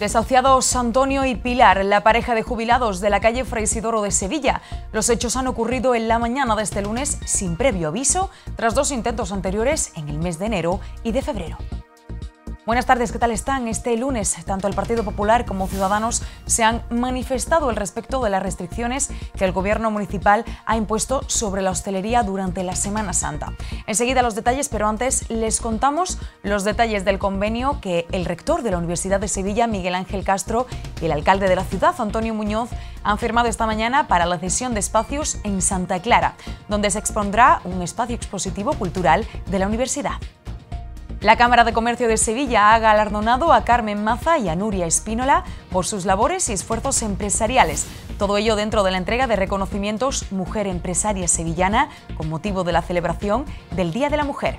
Desahuciados Antonio y Pilar, la pareja de jubilados de la calle Fray Isidoro de Sevilla. Los hechos han ocurrido en la mañana de este lunes sin previo aviso, tras dos intentos anteriores en el mes de enero y de febrero. Buenas tardes, ¿qué tal están? Este lunes, tanto el Partido Popular como Ciudadanos se han manifestado al respecto de las restricciones que el Gobierno municipal ha impuesto sobre la hostelería durante la Semana Santa. Enseguida los detalles, pero antes les contamos los detalles del convenio que el rector de la Universidad de Sevilla, Miguel Ángel Castro, y el alcalde de la ciudad, Antonio Muñoz, han firmado esta mañana para la cesión de espacios en Santa Clara, donde se expondrá un espacio expositivo cultural de la universidad. La Cámara de Comercio de Sevilla ha galardonado a Carmen Maza y a Nuria Espínola por sus labores y esfuerzos empresariales. Todo ello dentro de la entrega de reconocimientos Mujer Empresaria Sevillana con motivo de la celebración del Día de la Mujer.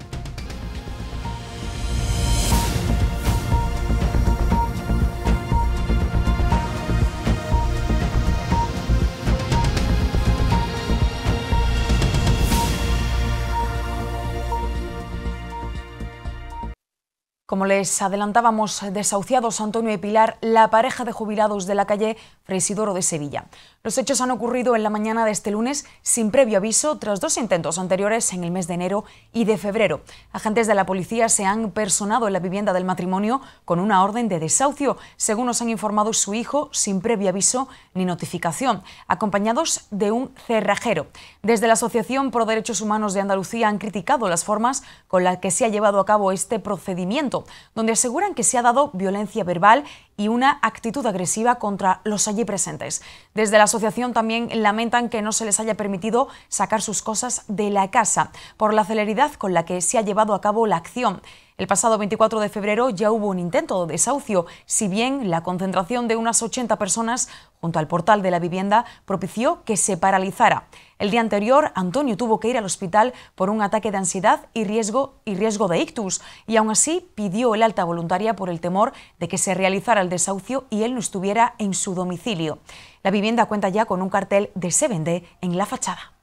Como les adelantábamos, desahuciados Antonio y Pilar, la pareja de jubilados de la calle Freisidoro de Sevilla. Los hechos han ocurrido en la mañana de este lunes sin previo aviso tras dos intentos anteriores en el mes de enero y de febrero. Agentes de la policía se han personado en la vivienda del matrimonio con una orden de desahucio, según nos han informado su hijo, sin previo aviso ni notificación, acompañados de un cerrajero. Desde la Asociación por Derechos Humanos de Andalucía han criticado las formas con las que se ha llevado a cabo este procedimiento donde aseguran que se ha dado violencia verbal y una actitud agresiva contra los allí presentes. Desde la asociación también lamentan que no se les haya permitido sacar sus cosas de la casa por la celeridad con la que se ha llevado a cabo la acción. El pasado 24 de febrero ya hubo un intento de desahucio, si bien la concentración de unas 80 personas junto al portal de la vivienda propició que se paralizara. El día anterior, Antonio tuvo que ir al hospital por un ataque de ansiedad y riesgo, de ictus, y aún así pidió el alta voluntaria por el temor de que se realizara el desahucio y él no estuviera en su domicilio. La vivienda cuenta ya con un cartel de se vende en la fachada.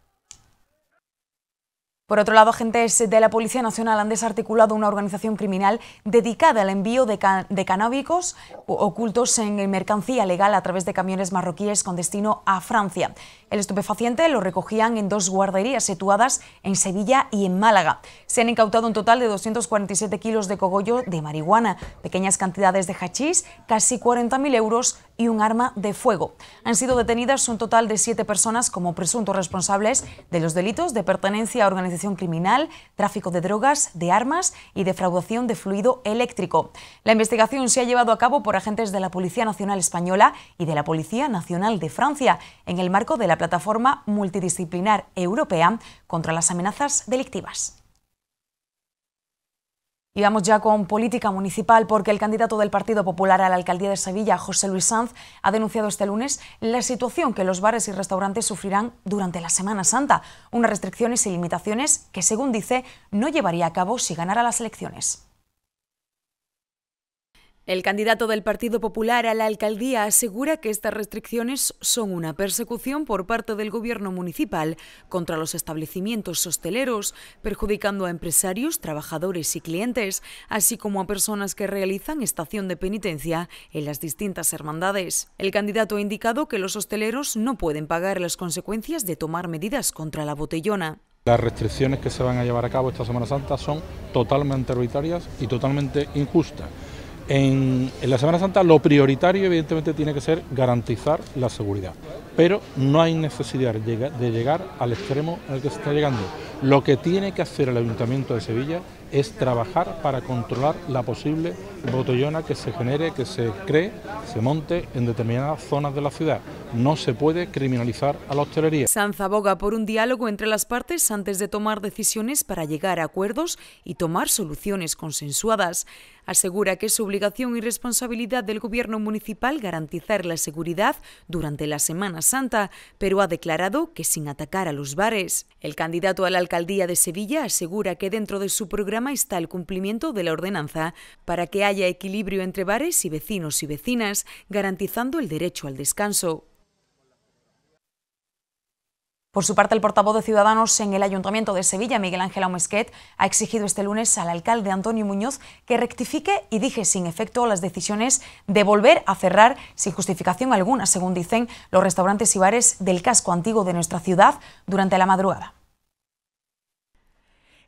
Por otro lado, agentes de la Policía Nacional han desarticulado una organización criminal dedicada al envío de, canábicos ocultos en mercancía legal a través de camiones marroquíes con destino a Francia. El estupefaciente lo recogían en dos guarderías situadas en Sevilla y en Málaga. Se han incautado un total de 247 kilos de cogollo de marihuana, pequeñas cantidades de hachís, casi 40.000 euros y un arma de fuego. Han sido detenidas un total de siete personas como presuntos responsables de los delitos de pertenencia a organización criminal, tráfico de drogas, de armas y defraudación de fluido eléctrico. La investigación se ha llevado a cabo por agentes de la Policía Nacional Española y de la Policía Nacional de Francia en el marco de la plataforma multidisciplinar europea contra las amenazas delictivas. Y vamos ya con política municipal, porque el candidato del Partido Popular a la alcaldía de Sevilla, José Luis Sanz, ha denunciado este lunes la situación que los bares y restaurantes sufrirán durante la Semana Santa, unas restricciones y limitaciones que, según dice, no llevaría a cabo si ganara las elecciones. El candidato del Partido Popular a la alcaldía asegura que estas restricciones son una persecución por parte del gobierno municipal contra los establecimientos hosteleros, perjudicando a empresarios, trabajadores y clientes, así como a personas que realizan estación de penitencia en las distintas hermandades. El candidato ha indicado que los hosteleros no pueden pagar las consecuencias de tomar medidas contra la botellona. Las restricciones que se van a llevar a cabo esta Semana Santa son totalmente arbitrarias y totalmente injustas. En, la Semana Santa lo prioritario evidentemente tiene que ser garantizar la seguridad, pero no hay necesidad de llegar al extremo al que se está llegando. Lo que tiene que hacer el Ayuntamiento de Sevilla es trabajar para controlar la posible botellona que se genere, que se cree, se monte en determinadas zonas de la ciudad. No se puede criminalizar a la hostelería. Sanz aboga por un diálogo entre las partes antes de tomar decisiones para llegar a acuerdos y tomar soluciones consensuadas. Asegura que es obligación y responsabilidad del gobierno municipal garantizar la seguridad durante la Semana Santa, pero ha declarado que sin atacar a los bares. El candidato a la alcaldía de Sevilla asegura que dentro de su programa está el cumplimiento de la ordenanza para que haya equilibrio entre bares y vecinos y vecinas, garantizando el derecho al descanso. Por su parte, el portavoz de Ciudadanos en el Ayuntamiento de Sevilla, Miguel Ángel Omesquet, ha exigido este lunes al alcalde Antonio Muñoz que rectifique y dije sin efecto las decisiones de volver a cerrar sin justificación alguna, según dicen los restaurantes y bares del casco antiguo de nuestra ciudad durante la madrugada.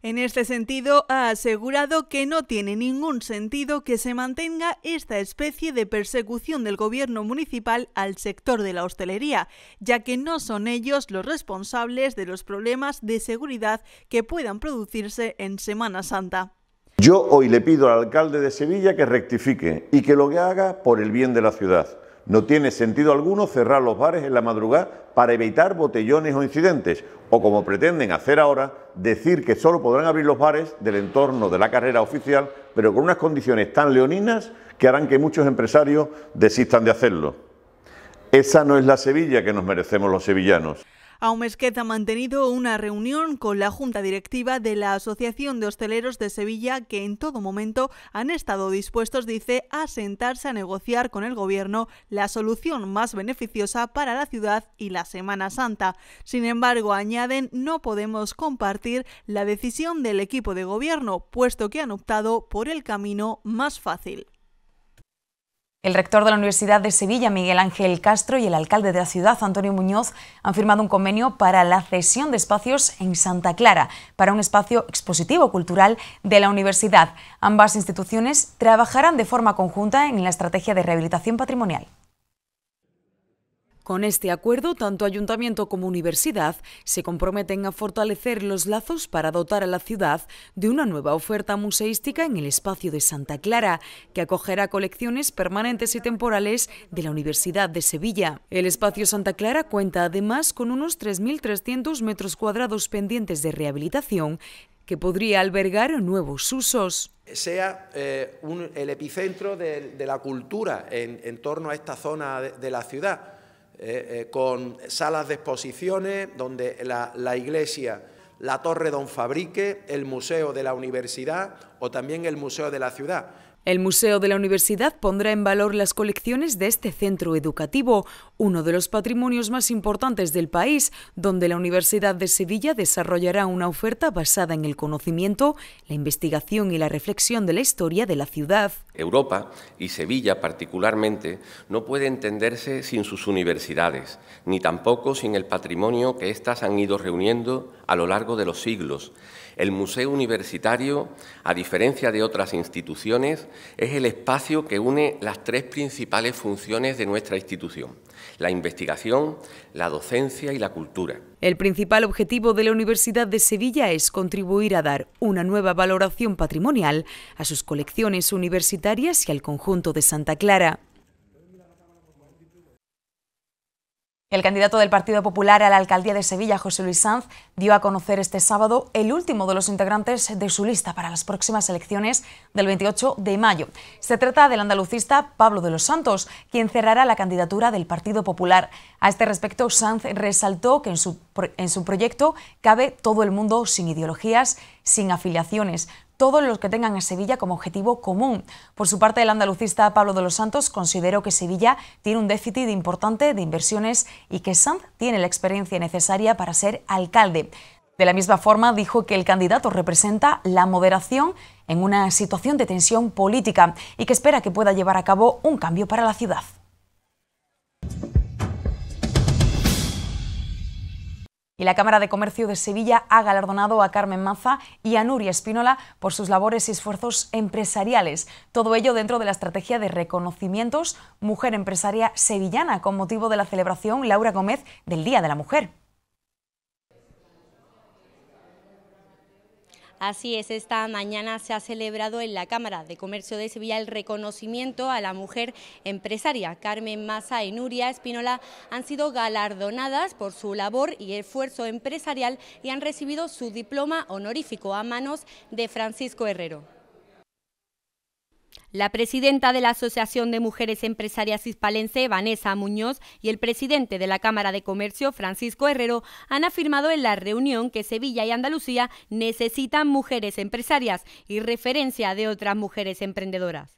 En este sentido, ha asegurado que no tiene ningún sentido que se mantenga esta especie de persecución del gobierno municipal al sector de la hostelería, ya que no son ellos los responsables de los problemas de seguridad que puedan producirse en Semana Santa. Yo hoy le pido al alcalde de Sevilla que rectifique y que lo haga por el bien de la ciudad. No tiene sentido alguno cerrar los bares en la madrugada para evitar botellones o incidentes, o como pretenden hacer ahora, decir que solo podrán abrir los bares del entorno de la carrera oficial, pero con unas condiciones tan leoninas que harán que muchos empresarios desistan de hacerlo. Esa no es la Sevilla que nos merecemos los sevillanos. Aumesquez ha mantenido una reunión con la Junta Directiva de la Asociación de Hosteleros de Sevilla que en todo momento han estado dispuestos, dice, a sentarse a negociar con el Gobierno la solución más beneficiosa para la ciudad y la Semana Santa. Sin embargo, añaden, no podemos compartir la decisión del equipo de Gobierno, puesto que han optado por el camino más fácil. El rector de la Universidad de Sevilla, Miguel Ángel Castro, y el alcalde de la ciudad, Antonio Muñoz, han firmado un convenio para la cesión de espacios en Santa Clara, para un espacio expositivo cultural de la universidad. Ambas instituciones trabajarán de forma conjunta en la estrategia de rehabilitación patrimonial. Con este acuerdo, tanto ayuntamiento como universidad se comprometen a fortalecer los lazos para dotar a la ciudad de una nueva oferta museística en el espacio de Santa Clara, que acogerá colecciones permanentes y temporales de la Universidad de Sevilla. El espacio Santa Clara cuenta además con unos 3.300 metros cuadrados pendientes de rehabilitación que podría albergar nuevos usos sea eh, el epicentro de, la cultura en, torno a esta zona de la ciudad. Eh, eh, con salas de exposiciones donde la iglesia, la Torre Don Fabrique, el Museo de la Universidad o también el Museo de la Ciudad el Museo de la Universidad pondrá en valor las colecciones de este centro educativo, uno de los patrimonios más importantes del país, donde la Universidad de Sevilla desarrollará una oferta basada en el conocimiento, la investigación y la reflexión de la historia de la ciudad. Europa, y Sevilla particularmente, no puede entenderse sin sus universidades, ni tampoco sin el patrimonio que éstas han ido reuniendo a lo largo de los siglos el Museo Universitario, a diferencia de otras instituciones, es el espacio que une las tres principales funciones de nuestra institución, la investigación, la docencia y la cultura. El principal objetivo de la Universidad de Sevilla es contribuir a dar una nueva valoración patrimonial a sus colecciones universitarias y al conjunto de Santa Clara. El candidato del Partido Popular a la alcaldía de Sevilla, José Luis Sanz, dio a conocer este sábado el último de los integrantes de su lista para las próximas elecciones del 28 de mayo. Se trata del andalucista Pablo de los Santos, quien cerrará la candidatura del Partido Popular. A este respecto, Sanz resaltó que en su, en su proyecto cabe todo el mundo sin ideologías, sin afiliaciones todos los que tengan a Sevilla como objetivo común. Por su parte, el andalucista Pablo de los Santos consideró que Sevilla tiene un déficit importante de inversiones y que Sanz tiene la experiencia necesaria para ser alcalde. De la misma forma, dijo que el candidato representa la moderación en una situación de tensión política y que espera que pueda llevar a cabo un cambio para la ciudad. y la Cámara de Comercio de Sevilla ha galardonado a Carmen Maza y a Nuria Espínola por sus labores y esfuerzos empresariales. Todo ello dentro de la estrategia de reconocimientos Mujer Empresaria Sevillana con motivo de la celebración Laura Gómez del Día de la Mujer. Así es, esta mañana se ha celebrado en la Cámara de Comercio de Sevilla el reconocimiento a la mujer empresaria. Carmen Massa y Nuria Espinola han sido galardonadas por su labor y esfuerzo empresarial y han recibido su diploma honorífico a manos de Francisco Herrero. La presidenta de la Asociación de Mujeres Empresarias Hispalense, Vanessa Muñoz, y el presidente de la Cámara de Comercio, Francisco Herrero, han afirmado en la reunión que Sevilla y Andalucía necesitan mujeres empresarias y referencia de otras mujeres emprendedoras.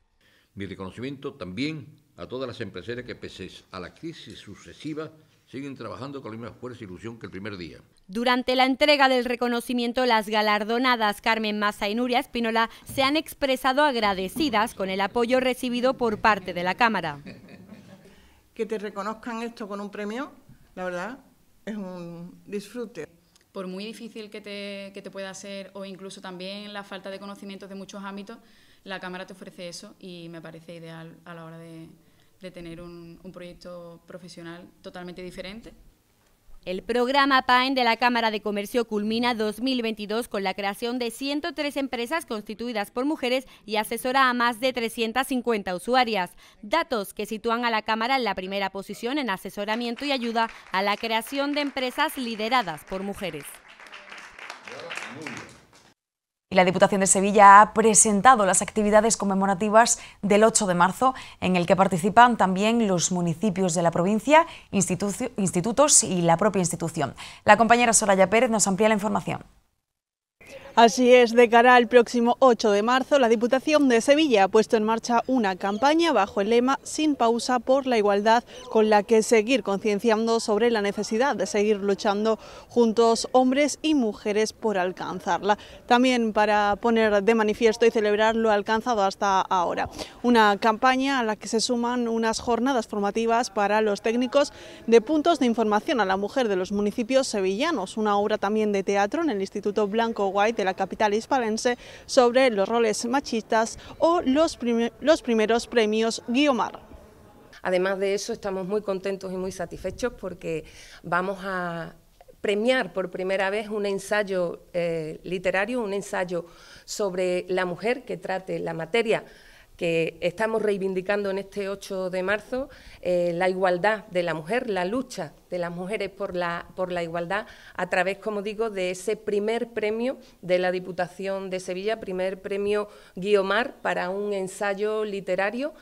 Mi reconocimiento también a todas las empresarias que pese a la crisis sucesiva siguen trabajando con la misma fuerza e ilusión que el primer día. Durante la entrega del reconocimiento, las galardonadas Carmen Massa y Nuria Espínola se han expresado agradecidas con el apoyo recibido por parte de la Cámara. Que te reconozcan esto con un premio, la verdad, es un disfrute. Por muy difícil que te, pueda ser, o incluso también la falta de conocimientos de muchos ámbitos, la Cámara te ofrece eso y me parece ideal a la hora de, tener un proyecto profesional totalmente diferente el programa PAEN de la Cámara de Comercio culmina 2022 con la creación de 103 empresas constituidas por mujeres y asesora a más de 350 usuarias, datos que sitúan a la Cámara en la primera posición en asesoramiento y ayuda a la creación de empresas lideradas por mujeres y la Diputación de Sevilla ha presentado las actividades conmemorativas del 8 de marzo, en el que participan también los municipios de la provincia, institutos y la propia institución. La compañera Soraya Pérez nos amplía la información. Así es, de cara al próximo 8 de marzo, la Diputación de Sevilla ha puesto en marcha una campaña bajo el lema Sin pausa por la igualdad, con la que seguir concienciando sobre la necesidad de seguir luchando juntos hombres y mujeres por alcanzarla. También para poner de manifiesto y celebrar lo alcanzado hasta ahora. Una campaña a la que se suman unas jornadas formativas para los técnicos de puntos de información a la mujer de los municipios sevillanos, una obra también de teatro en el Instituto Blanco White de la capital hispalense sobre los roles machistas o los, los primeros premios Guiomar. Además de eso, estamos muy contentos y muy satisfechos porque vamos a premiar por primera vez un ensayo eh, literario, un ensayo sobre la mujer que trate la materia que estamos reivindicando en este 8 de marzo eh, la igualdad de la mujer, la lucha de las mujeres por la, por la igualdad a través, como digo, de ese primer premio de la Diputación de Sevilla, primer premio Guiomar para un ensayo literario.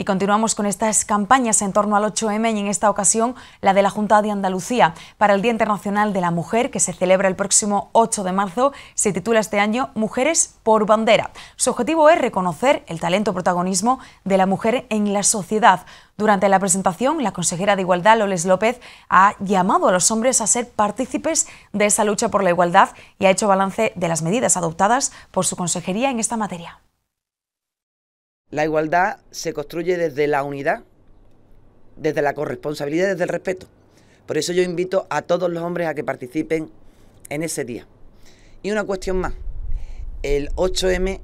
Y continuamos con estas campañas en torno al 8M y en esta ocasión la de la Junta de Andalucía para el Día Internacional de la Mujer que se celebra el próximo 8 de marzo. Se titula este año Mujeres por Bandera. Su objetivo es reconocer el talento protagonismo de la mujer en la sociedad. Durante la presentación, la consejera de Igualdad, Loles López, ha llamado a los hombres a ser partícipes de esa lucha por la igualdad y ha hecho balance de las medidas adoptadas por su consejería en esta materia. La igualdad se construye desde la unidad, desde la corresponsabilidad, desde el respeto. Por eso yo invito a todos los hombres a que participen en ese día. Y una cuestión más. El 8M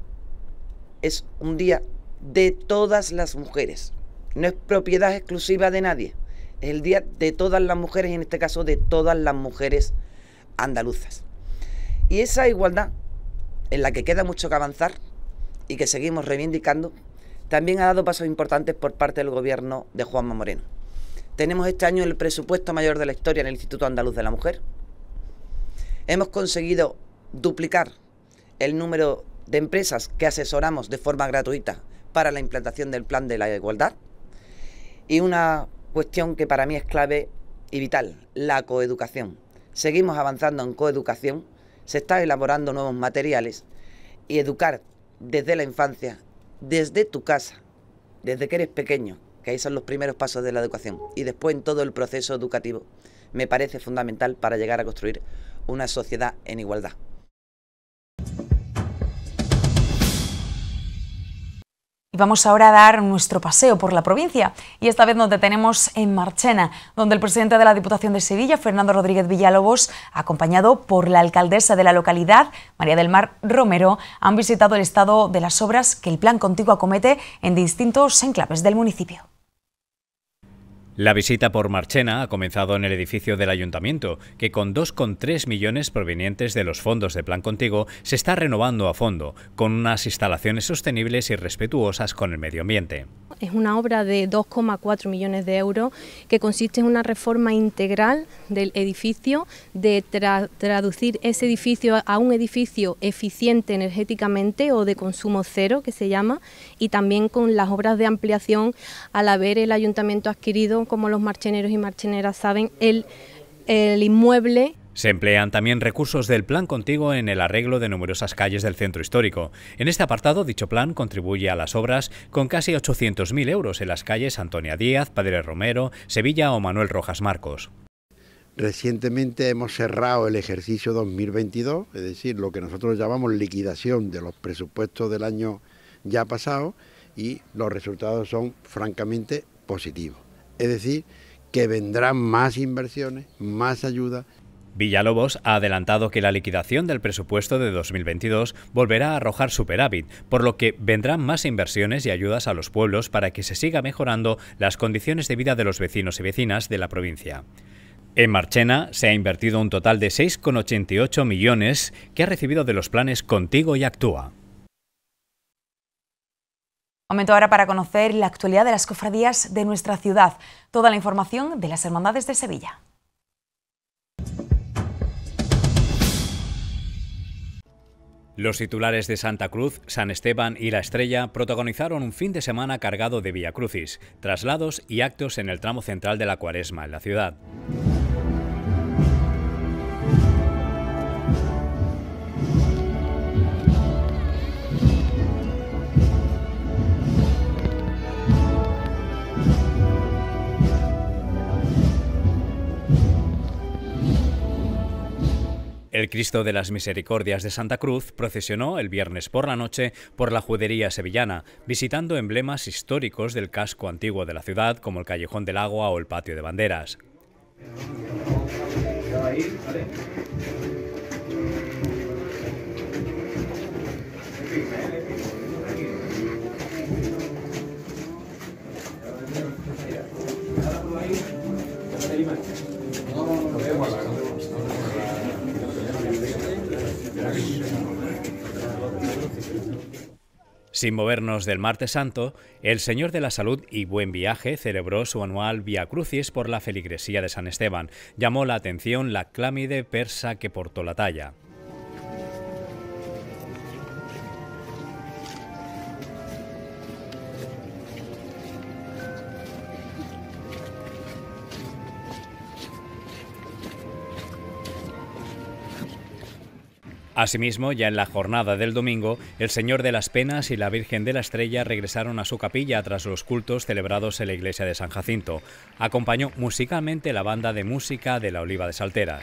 es un día de todas las mujeres. No es propiedad exclusiva de nadie. Es el día de todas las mujeres y en este caso de todas las mujeres andaluzas. Y esa igualdad en la que queda mucho que avanzar y que seguimos reivindicando también ha dado pasos importantes por parte del gobierno de Juanma Moreno. Tenemos este año el presupuesto mayor de la historia en el Instituto Andaluz de la Mujer. Hemos conseguido duplicar el número de empresas que asesoramos de forma gratuita para la implantación del plan de la igualdad. Y una cuestión que para mí es clave y vital, la coeducación. Seguimos avanzando en coeducación, se están elaborando nuevos materiales y educar desde la infancia desde tu casa, desde que eres pequeño, que ahí son los primeros pasos de la educación, y después en todo el proceso educativo, me parece fundamental para llegar a construir una sociedad en igualdad. Y vamos ahora a dar nuestro paseo por la provincia. Y esta vez nos detenemos en Marchena, donde el presidente de la Diputación de Sevilla, Fernando Rodríguez Villalobos, acompañado por la alcaldesa de la localidad, María del Mar Romero, han visitado el estado de las obras que el Plan Contigo acomete en distintos enclaves del municipio. La visita por Marchena ha comenzado en el edificio del Ayuntamiento, que con 2,3 millones provenientes de los fondos de Plan Contigo se está renovando a fondo, con unas instalaciones sostenibles y respetuosas con el medio ambiente. Es una obra de 2,4 millones de euros que consiste en una reforma integral del edificio, de traducir ese edificio a un edificio eficiente energéticamente o de consumo cero, que se llama, y también con las obras de ampliación al haber el Ayuntamiento adquirido como, los marcheneros y marcheneras saben, el, el inmueble se emplean también recursos del Plan Contigo en el arreglo de numerosas calles del centro histórico. En este apartado, dicho plan contribuye a las obras con casi 800.000 euros en las calles Antonia Díaz, Padre Romero, Sevilla o Manuel Rojas Marcos. Recientemente hemos cerrado el ejercicio 2022, es decir, lo que nosotros llamamos liquidación de los presupuestos del año ya pasado y los resultados son francamente positivos. Es decir, que vendrán más inversiones, más ayuda. Villalobos ha adelantado que la liquidación del presupuesto de 2022 volverá a arrojar superávit, por lo que vendrán más inversiones y ayudas a los pueblos para que se siga mejorando las condiciones de vida de los vecinos y vecinas de la provincia. En Marchena se ha invertido un total de 6,88 millones que ha recibido de los planes Contigo y Actúa. Momento ahora para conocer la actualidad de las cofradías de nuestra ciudad. Toda la información de las Hermandades de Sevilla. Los titulares de Santa Cruz, San Esteban y La Estrella protagonizaron un fin de semana cargado de crucis, traslados y actos en el tramo central de la cuaresma en la ciudad. El Cristo de las Misericordias de Santa Cruz procesionó el viernes por la noche por la judería sevillana, visitando emblemas históricos del casco antiguo de la ciudad, como el Callejón del Agua o el Patio de Banderas. Sin movernos del martes santo, el Señor de la Salud y Buen Viaje celebró su anual Via Crucis por la feligresía de San Esteban. Llamó la atención la clámide persa que portó la talla. Asimismo, ya en la jornada del domingo, el Señor de las Penas y la Virgen de la Estrella regresaron a su capilla tras los cultos celebrados en la iglesia de San Jacinto. Acompañó musicalmente la banda de música de la Oliva de Salteras.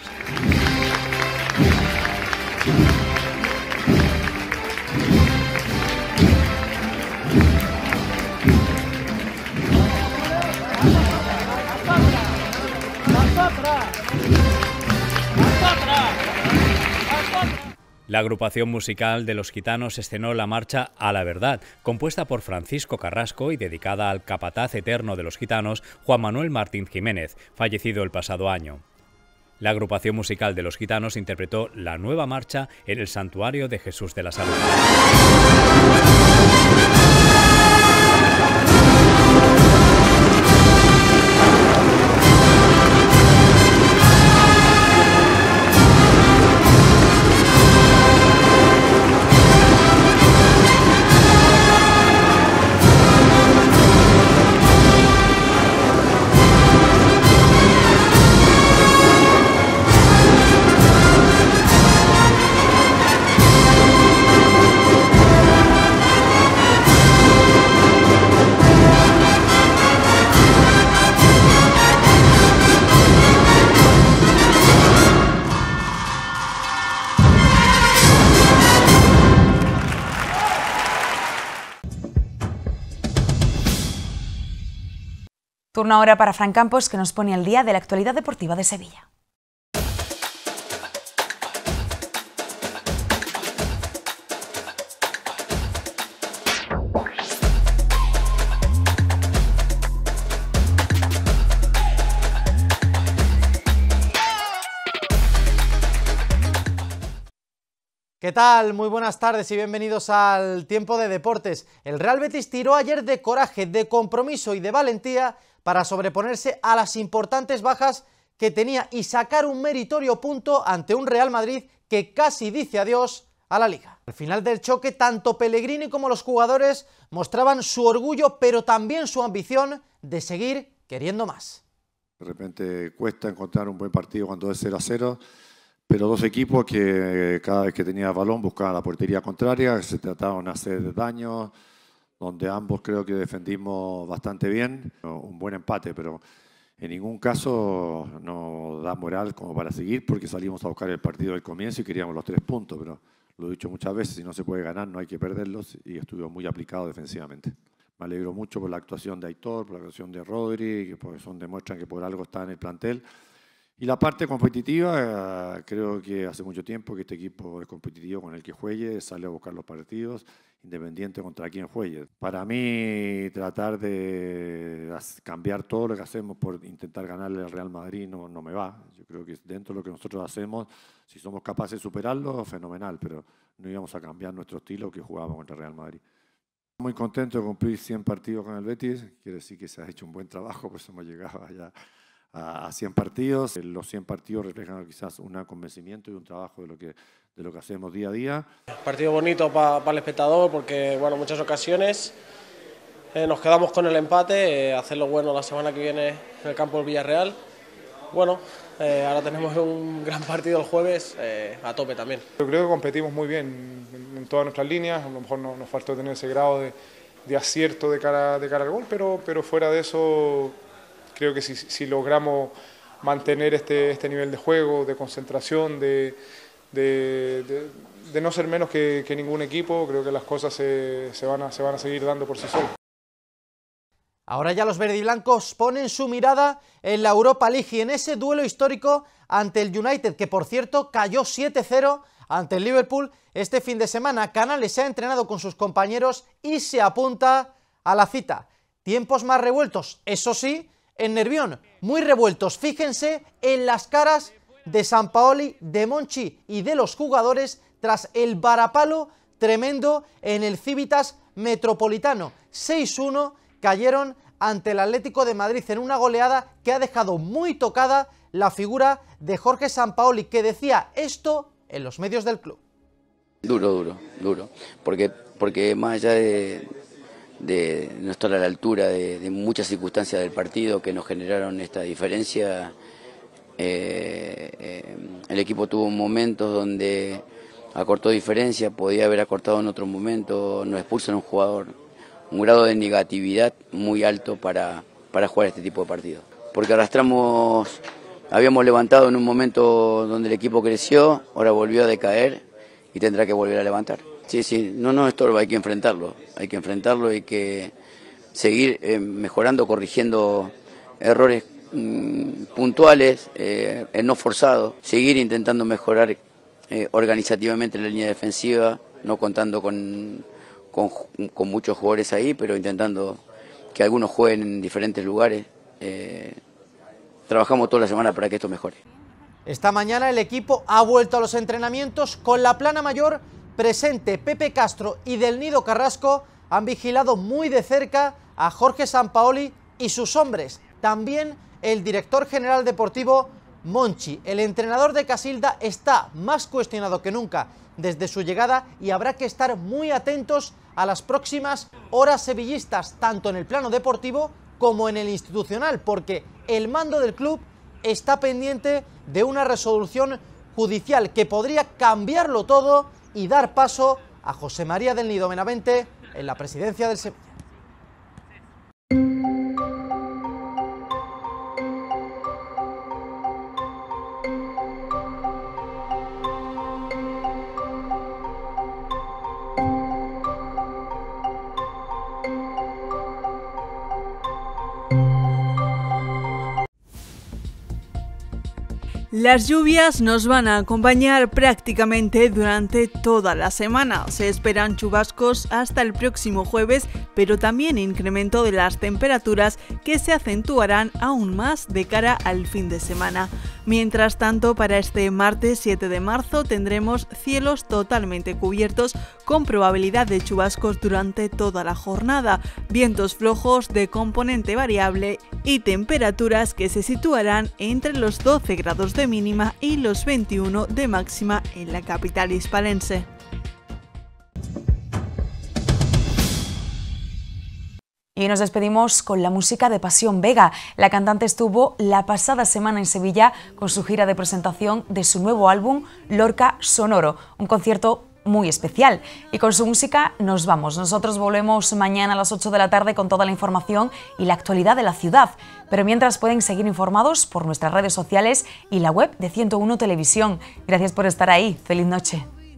La agrupación musical de los gitanos escenó la marcha A la Verdad, compuesta por Francisco Carrasco y dedicada al capataz eterno de los gitanos, Juan Manuel Martín Jiménez, fallecido el pasado año. La agrupación musical de los gitanos interpretó la nueva marcha en el santuario de Jesús de la Salud. Una hora para Fran Campos, que nos pone al día de la actualidad deportiva de Sevilla. ¿Qué tal? Muy buenas tardes y bienvenidos al Tiempo de Deportes. El Real Betis tiró ayer de coraje, de compromiso y de valentía para sobreponerse a las importantes bajas que tenía y sacar un meritorio punto ante un Real Madrid que casi dice adiós a la liga. Al final del choque, tanto Pellegrini como los jugadores mostraban su orgullo, pero también su ambición de seguir queriendo más. De repente cuesta encontrar un buen partido cuando es 0 a 0, pero dos equipos que eh, cada vez que tenía balón buscaban la portería contraria, se trataban de hacer daño, donde ambos creo que defendimos bastante bien, un buen empate, pero en ningún caso nos da moral como para seguir porque salimos a buscar el partido del comienzo y queríamos los tres puntos, pero lo he dicho muchas veces, si no se puede ganar no hay que perderlos y estuvo muy aplicado defensivamente. Me alegro mucho por la actuación de Aitor, por la actuación de Rodri, que son, demuestran que por algo está en el plantel. Y la parte competitiva, creo que hace mucho tiempo que este equipo es competitivo con el que juegue, sale a buscar los partidos independiente contra quien juegue. Para mí, tratar de cambiar todo lo que hacemos por intentar ganarle al Real Madrid no, no me va. Yo creo que dentro de lo que nosotros hacemos, si somos capaces de superarlo, fenomenal, pero no íbamos a cambiar nuestro estilo que jugábamos contra el Real Madrid. Muy contento de cumplir 100 partidos con el Betis, quiere decir que se ha hecho un buen trabajo, pues hemos llegado ya a 100 partidos. Los 100 partidos reflejan quizás un convencimiento y un trabajo de lo que de lo que hacemos día a día. Partido bonito para el espectador porque, bueno, muchas ocasiones eh, nos quedamos con el empate, eh, ...hacer hacerlo bueno la semana que viene en el campo del Villarreal. Bueno, eh, ahora tenemos un gran partido el jueves a tope también. Yo creo que competimos muy bien en, todas nuestras líneas, a lo mejor nos faltó tener ese grado de, de, acierto de cara, de cara al gol, pero, pero fuera de eso creo que si, si logramos mantener este, este nivel de juego, de concentración, de de, no ser menos que, ningún equipo, creo que las cosas se, van a, se van a seguir dando por sí solas. Ahora ya los verdiblancos ponen su mirada en la Europa League y en ese duelo histórico ante el United, que por cierto cayó 7-0 ante el Liverpool este fin de semana. Canales se ha entrenado con sus compañeros y se apunta a la cita. Tiempos más revueltos, eso sí, en Nervión, muy revueltos. Fíjense en las caras de San Paoli, de Monchi y de los jugadores tras el varapalo tremendo en el Civitas Metropolitano. 6-1 cayeron ante el Atlético de Madrid en una goleada que ha dejado muy tocada la figura de Jorge Sampaoli, que decía esto en los medios del club. Duro, duro, duro. Porque, porque más allá de, de no estar a la altura de muchas circunstancias del partido que nos generaron esta diferencia, eh, eh, el equipo tuvo momentos donde acortó diferencia, podía haber acortado en otro momento, nos expulsan un jugador, un grado de negatividad muy alto para, para jugar este tipo de partidos. Porque arrastramos, habíamos levantado en un momento donde el equipo creció, ahora volvió a decaer y tendrá que volver a levantar. Sí, sí, no nos estorba, hay que enfrentarlo, hay que enfrentarlo, hay que seguir eh, mejorando, corrigiendo errores Mm, puntuales, eh, no forzado, seguir intentando mejorar eh, organizativamente la línea defensiva, no contando con, con, muchos jugadores ahí, pero intentando que algunos jueguen en diferentes lugares. Eh, trabajamos toda la semana para que esto mejore. Esta mañana el equipo ha vuelto a los entrenamientos con la plana mayor presente. Pepe Castro y Del Nido Carrasco han vigilado muy de cerca a Jorge Sampaoli y sus hombres. También el director general deportivo Monchi. El entrenador de Casilda está más cuestionado que nunca desde su llegada y habrá que estar muy atentos a las próximas horas sevillistas, tanto en el plano deportivo como en el institucional, porque el mando del club está pendiente de una resolución judicial que podría cambiarlo todo y dar paso a José María del Nido Benavente en la presidencia del Las lluvias nos van a acompañar prácticamente durante toda la semana. Se esperan chubascos hasta el próximo jueves, pero también incremento de las temperaturas que se acentuarán aún más de cara al fin de semana. Mientras tanto, para este martes 7 de marzo tendremos cielos totalmente cubiertos con probabilidad de chubascos durante toda la jornada, vientos flojos de componente variable y temperaturas que se situarán entre los 12 grados de mínima y los 21 de máxima en la capital hispalense. Y nos despedimos con la música de Pasión Vega. La cantante estuvo la pasada semana en Sevilla con su gira de presentación de su nuevo álbum Lorca Sonoro, un concierto muy especial. Y con su música nos vamos. Nosotros volvemos mañana a las 8 de la tarde con toda la información y la actualidad de la ciudad. Pero mientras pueden seguir informados por nuestras redes sociales y la web de 101 Televisión. Gracias por estar ahí. Feliz noche.